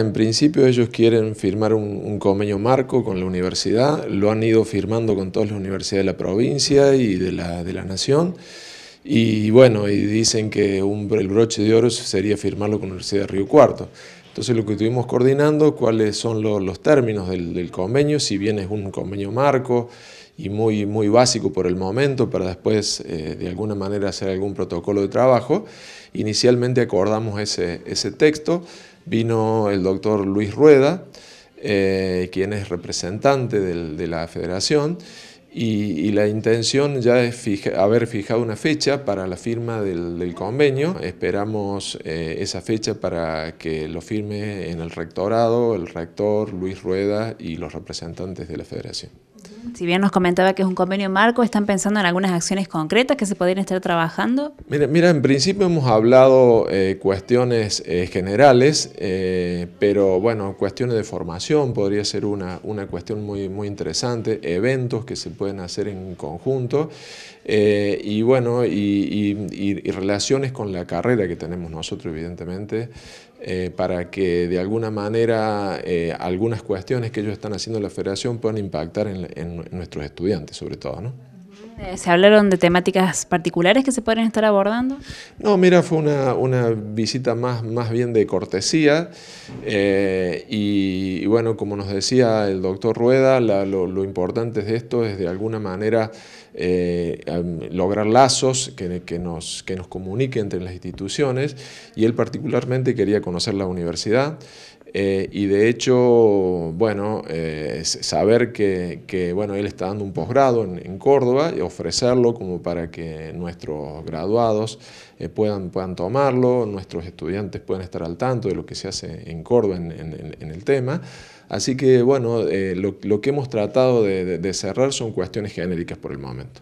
En principio ellos quieren firmar un, convenio marco con la universidad, lo han ido firmando con todas las universidades de la provincia y de la, nación, y bueno, y dicen que el broche de oro sería firmarlo con la Universidad de Río Cuarto. Entonces lo que estuvimos coordinando, cuáles son los términos del, convenio, si bien es un convenio marco y muy, muy básico por el momento, para después eh, de alguna manera hacer algún protocolo de trabajo, inicialmente acordamos ese, ese texto, vino el doctor Luis Rueda, eh, quien es representante de la federación, y, la intención ya es haber fijado una fecha para la firma del, convenio. Esperamos eh, esa fecha para que lo firme en el rectorado, el rector, Luis Rueda y los representantes de la federación. Si bien nos comentaba que es un convenio marco, ¿están pensando en algunas acciones concretas que se podrían estar trabajando? Mira, en principio hemos hablado eh, cuestiones eh, generales, eh, pero bueno, cuestiones de formación podría ser una, una cuestión muy, muy interesante, eventos que se pueden hacer en conjunto y bueno, y, relaciones con la carrera que tenemos nosotros, evidentemente. para que de alguna manera algunas cuestiones que ellos están haciendo en la federación puedan impactar en, en, nuestros estudiantes, sobre todo, ¿no? Eh, ¿Se hablaron de temáticas particulares que se pueden estar abordando? No, mira, fue una, una visita más, más bien de cortesía eh, y, bueno, como nos decía el doctor Rueda, lo, importante de esto es de alguna manera eh, lograr lazos que, que, nos, que nos comuniquen entre las instituciones y él particularmente quería conocer la universidad, eh, y de hecho, bueno, eh, saber que, bueno, él está dando un posgrado en, Córdoba y ofrecerlo como para que nuestros graduados eh, puedan, puedan tomarlo, nuestros estudiantes puedan estar al tanto de lo que se hace en Córdoba en, el tema. Así que, bueno, lo, que hemos tratado de, de cerrar son cuestiones genéricas por el momento.